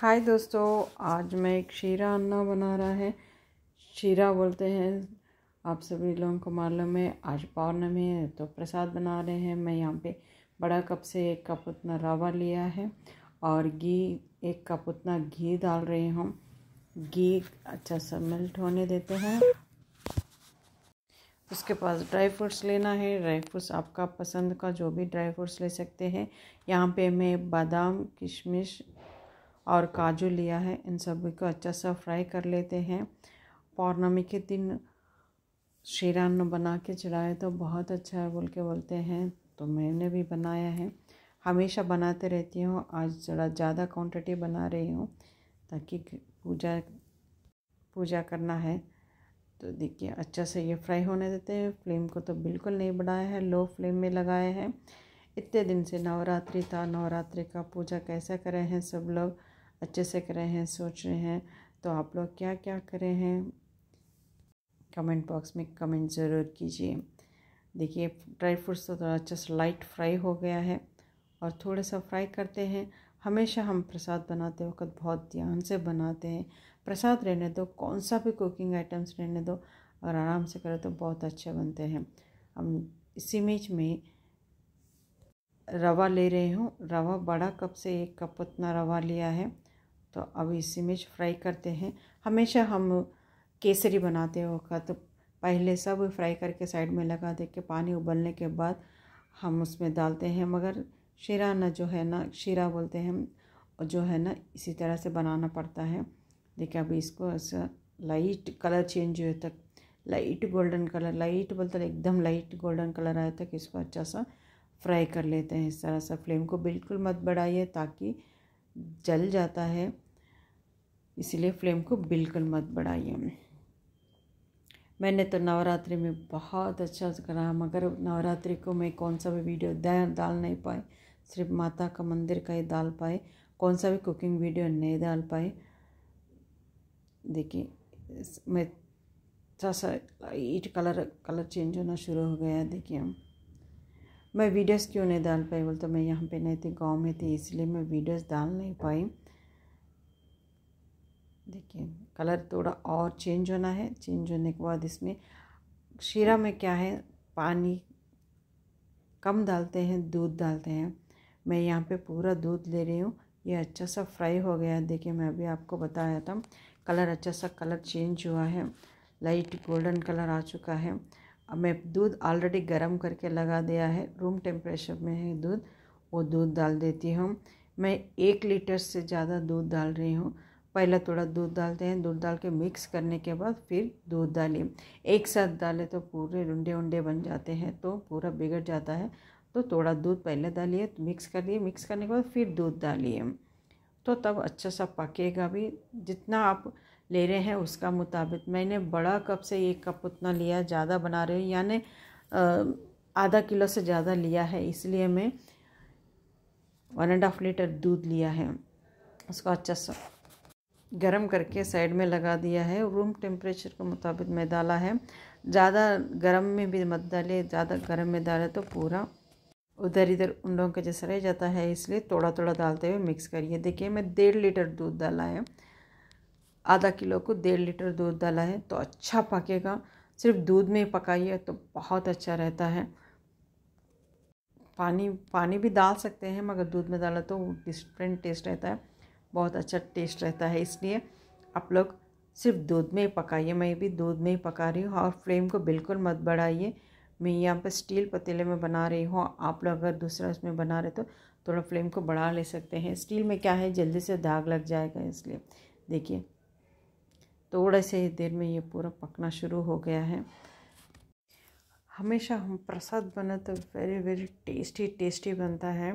हाय दोस्तों आज मैं एक शीरा अन्ना बना रहा है शीरा बोलते हैं आप सभी लोगों को मालूम है आज पौर्णमी है तो प्रसाद बना रहे हैं मैं यहाँ पे बड़ा कप से एक कप उतना रवा लिया है और घी एक कप उतना घी डाल रहे हूँ घी अच्छा सा मेल्ट होने देते हैं उसके पास ड्राई फ्रूट्स लेना है ड्राई फ्रूट्स आपका पसंद का जो भी ड्राई फ्रूट्स ले सकते हैं यहाँ पे मैं बादाम किशमिश और काजू लिया है इन सभी को अच्छा सा फ्राई कर लेते हैं पौर्णमी के दिन शेरान बना के चढ़ाए तो बहुत अच्छा है बोल के बोलते हैं तो मैंने भी बनाया है हमेशा बनाते रहती हूँ आज ज़रा ज़्यादा क्वांटिटी बना रही हूँ ताकि पूजा पूजा करना है तो देखिए अच्छा से ये फ्राई होने देते हैं फ्लेम को तो बिल्कुल नहीं बढ़ाया है लो फ्लेम में लगाया है इतने दिन से नवरात्रि था नवरात्रि का पूजा कैसे करें हैं सब लोग अच्छे से कर रहे हैं सोच रहे हैं तो आप लोग क्या क्या करे हैं कमेंट बॉक्स में कमेंट ज़रूर कीजिए देखिए ड्राई फ्रूट्स तो थोड़ा अच्छा सा लाइट फ्राई हो गया है और थोड़ा सा फ्राई करते हैं हमेशा हम प्रसाद बनाते वक्त बहुत ध्यान से बनाते हैं प्रसाद रहने दो कौन सा भी कुकिंग आइटम्स रहने दो और आराम से करें तो बहुत अच्छे बनते हैं हम इस इमेज में रवा ले रहे हूँ रवा बड़ा कप से एक कप उतना रवा लिया है तो अब इसी में फ्राई करते हैं हमेशा हम केसरी बनाते वक्त तो पहले सब फ्राई करके साइड में लगा दे के पानी उबलने के बाद हम उसमें डालते हैं मगर शीरा ना जो है ना शीरा बोलते हैं और जो है ना इसी तरह से बनाना पड़ता है देखिए अभी इसको ऐसा लाइट कलर चेंज हुए तक लाइट गोल्डन कलर लाइट बोलते एकदम लाइट गोल्डन कलर आया तक इसको अच्छा सा फ्राई कर लेते हैं इस तरह से फ्लेम को बिल्कुल मत बढ़ाइए ताकि जल जाता है इसलिए फ्लेम को बिल्कुल मत बढ़ाइए मैंने तो नवरात्रि में बहुत अच्छा करा मगर नवरात्रि को मैं कौन सा भी वीडियो डाल नहीं पाए सिर्फ माता का मंदिर का ही डाल पाए कौन सा भी कुकिंग वीडियो नहीं डाल पाए देखिए मैं थोड़ा सा ईट कलर कलर चेंज होना शुरू हो गया देखिए हम मैं वीडियोस क्यों नहीं डाल पाई बोलते मैं यहाँ पे नहीं थी गांव में थी इसलिए मैं वीडियोस डाल नहीं पाई देखिए कलर थोड़ा और चेंज होना है चेंज होने के बाद इसमें शीरा में क्या है पानी कम डालते हैं दूध डालते हैं मैं यहाँ पे पूरा दूध ले रही हूँ ये अच्छा सा फ्राई हो गया है देखिए मैं अभी आपको बताया था कलर अच्छा सा कलर चेंज हुआ है लाइट गोल्डन कलर आ चुका है अब मैं दूध ऑलरेडी गर्म करके लगा दिया है रूम टेम्परेचर में है दूध वो दूध डाल देती हूँ मैं एक लीटर से ज़्यादा दूध डाल रही हूँ पहला थोड़ा दूध डालते हैं दूध डाल के मिक्स करने के बाद फिर दूध डालें एक साथ डालें तो पूरे रुंडे उंडे बन जाते हैं तो पूरा बिगड़ जाता है तो थोड़ा दूध पहले डालिए तो मिक्स कर लिए मिक्स करने के बाद फिर दूध डालिए तो तब अच्छा सा पकेगा भी जितना आप ले रहे हैं उसका मुताबिक मैंने बड़ा कप से एक कप उतना लिया ज़्यादा बना रही हूँ यानी आधा किलो से ज़्यादा लिया है इसलिए मैं वन एंड हाफ लीटर दूध लिया है उसको अच्छा सा गर्म करके साइड में लगा दिया है रूम टेम्परेचर के मुताबिक मैं डाला है ज़्यादा गर्म में भी मत डाले ज़्यादा गर्म में डाले तो पूरा उधर इधर उन लोगों के जैसा रह जाता है इसलिए थोड़ा थोड़ा डालते हुए मिक्स करिए देखिए मैं डेढ़ लीटर दूध डाला है आधा किलो को डेढ़ लीटर दूध डाला है तो अच्छा पकेगा सिर्फ दूध में पकाइए तो बहुत अच्छा रहता है पानी पानी भी डाल सकते हैं मगर दूध में डाला तो डिफरेंट टेस्ट रहता है बहुत अच्छा टेस्ट रहता है इसलिए आप लोग सिर्फ दूध में ही पकाइए मैं भी दूध में ही पका रही हूँ और फ्लेम को बिल्कुल मत बढ़ाइए मैं यहाँ पर स्टील पतीले में बना रही हूँ आप लोग अगर दूसरा उसमें बना रहे तो थोड़ा फ्लेम को बढ़ा ले सकते हैं स्टील में क्या है जल्दी से दाग लग जाएगा इसलिए देखिए थोड़े से ही देर में ये पूरा पकना शुरू हो गया है हमेशा हम प्रसाद बना तो वेरी वेरी टेस्टी टेस्टी बनता है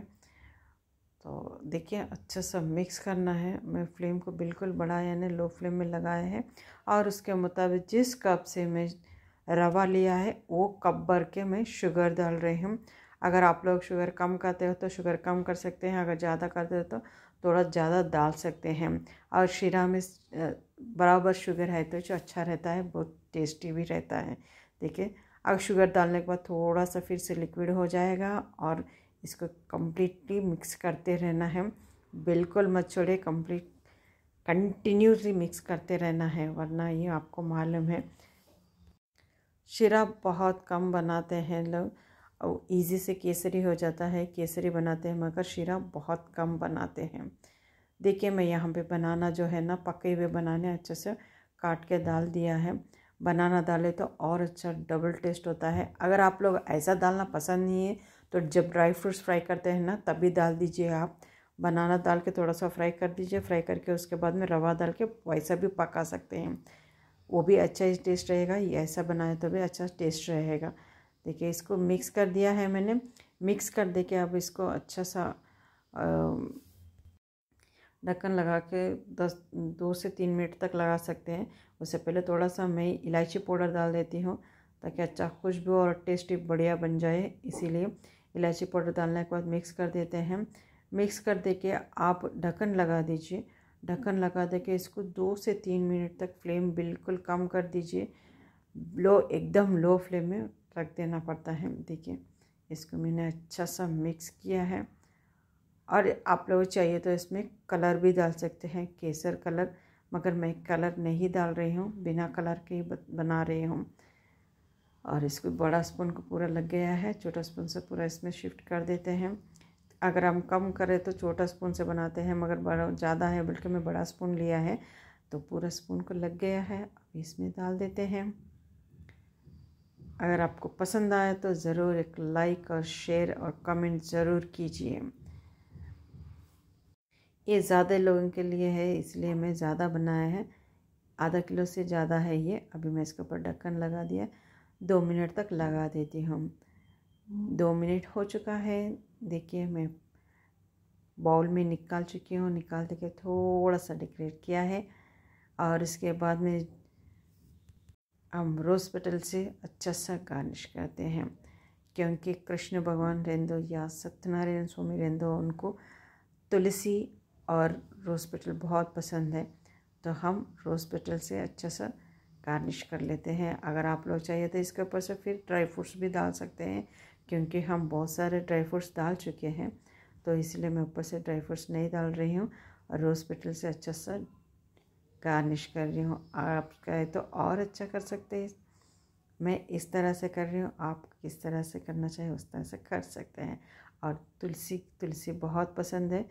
तो देखिए अच्छे से मिक्स करना है मैं फ्लेम को बिल्कुल बड़ा यानी लो फ्लेम में लगाया है और उसके मुताबिक जिस कप से मैं रवा लिया है वो कप भर के मैं शुगर डाल रही हूँ अगर आप लोग शुगर कम करते हो तो शुगर कम कर सकते हैं अगर ज़्यादा करते हो तो थोड़ा ज़्यादा डाल सकते हैं और शीरा में बराबर शुगर है तो जो अच्छा रहता है बहुत टेस्टी भी रहता है देखिए अब शुगर डालने के बाद थोड़ा सा फिर से लिक्विड हो जाएगा और इसको कम्प्लीटली मिक्स करते रहना है बिल्कुल मत छोड़े कम्प्लीट कंटिन्यूसली मिक्स करते रहना है वरना ये आपको मालूम है शिरा बहुत कम बनाते हैं लोग और ईजी से केसरी हो जाता है केसरी बनाते हैं मगर शिरा बहुत कम बनाते हैं देखिए मैं यहाँ पे बनाना जो है ना पके हुए बनाने अच्छे से काट के डाल दिया है बनाना डाले तो और अच्छा डबल टेस्ट होता है अगर आप लोग ऐसा डालना पसंद नहीं है तो जब ड्राई फ्रूट्स फ्राई करते हैं ना तभी डाल दीजिए आप बनाना डाल के थोड़ा सा फ्राई कर दीजिए फ्राई करके उसके बाद में रवा डाल के वैसा भी पका सकते हैं वो भी अच्छा ही टेस्ट रहेगा ये ऐसा बनाए तो भी अच्छा टेस्ट रहेगा देखिए इसको मिक्स कर दिया है मैंने मिक्स कर दे के अब इसको अच्छा सा आ, ढक्कन लगा के दस दो से तीन मिनट तक लगा सकते हैं उससे पहले थोड़ा सा मैं इलायची पाउडर डाल देती हूँ ताकि अच्छा खुशबू और टेस्टी बढ़िया बन जाए इसीलिए इलायची पाउडर डालने के बाद मिक्स कर देते हैं मिक्स कर दे के आप ढक्कन लगा दीजिए ढक्कन लगा दे के इसको दो से तीन मिनट तक फ्लेम बिल्कुल कम कर दीजिए लो एकदम लो फ्लेम में रख देना पड़ता है देखिए इसको मैंने अच्छा सा मिक्स किया है और आप लोग चाहिए तो इसमें कलर भी डाल सकते हैं केसर कलर मगर मैं कलर नहीं डाल रही हूँ बिना कलर के ही बना रही हूँ और इसको बड़ा स्पून को पूरा लग गया है छोटा स्पून से पूरा इसमें शिफ्ट कर देते हैं अगर हम कम करें तो छोटा स्पून से बनाते हैं मगर बड़ा ज़्यादा है बल्कि मैं बड़ा स्पून लिया है तो पूरा स्पून को लग गया है अब इसमें डाल देते हैं अगर आपको पसंद आए तो ज़रूर एक लाइक और शेयर और कमेंट ज़रूर कीजिए ये ज़्यादा लोगों के लिए है इसलिए मैं ज़्यादा बनाया है आधा किलो से ज़्यादा है ये अभी मैं इसके ऊपर ढक्कन लगा दिया दो मिनट तक लगा देती हूँ दो मिनट हो चुका है देखिए मैं बाउल में निकाल चुकी हूँ निकाल के थोड़ा सा डेकोरेट किया है और इसके बाद में हम रोज़ पटल से अच्छा सा गार्निश करते हैं क्योंकि कृष्ण भगवान रेंदो या सत्यनारायण स्वामी रेंदो उनको तुलसी और रोज़ पेटल बहुत पसंद है तो हम रोज़ पेटल से अच्छा सा गार्निश कर लेते हैं अगर आप लोग चाहिए तो इसके ऊपर से फिर ड्राई फ्रूट्स भी डाल सकते हैं क्योंकि हम बहुत सारे ड्राई फ्रूट्स डाल चुके हैं तो इसलिए मैं ऊपर से ड्राई फ्रूट्स नहीं डाल रही हूँ और रोज़ पेटल से अच्छा सा गार्निश कर रही हूँ आप कहें तो और अच्छा कर सकते हैं मैं इस तरह से कर रही हूँ आप किस तरह से करना चाहिए उस तरह से कर सकते हैं और तुलसी तुलसी बहुत पसंद है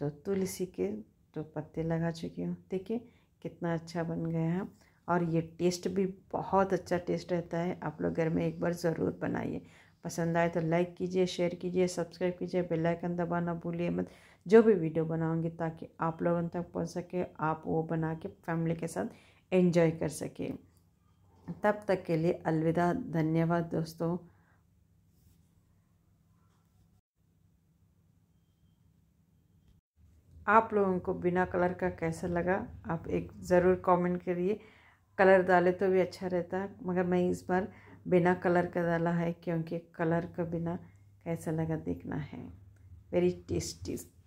तो तुलसी के तो पत्ते लगा चुकी हूँ देखिए कितना अच्छा बन गया है और ये टेस्ट भी बहुत अच्छा टेस्ट रहता है आप लोग घर में एक बार ज़रूर बनाइए पसंद आए तो लाइक कीजिए शेयर कीजिए सब्सक्राइब कीजिए बेल आइकन दबाना भूलिए मत जो भी वीडियो बनाऊंगी ताकि आप लोगों तक पहुंच सके आप वो बना के फैमिली के साथ एंजॉय कर सकें तब तक के लिए अलविदा धन्यवाद दोस्तों आप लोगों को बिना कलर का कैसा लगा आप एक ज़रूर कमेंट करिए कलर डाले तो भी अच्छा रहता मगर मैं इस बार बिना कलर का डाला है क्योंकि कलर का बिना कैसा लगा देखना है वेरी टेस्टी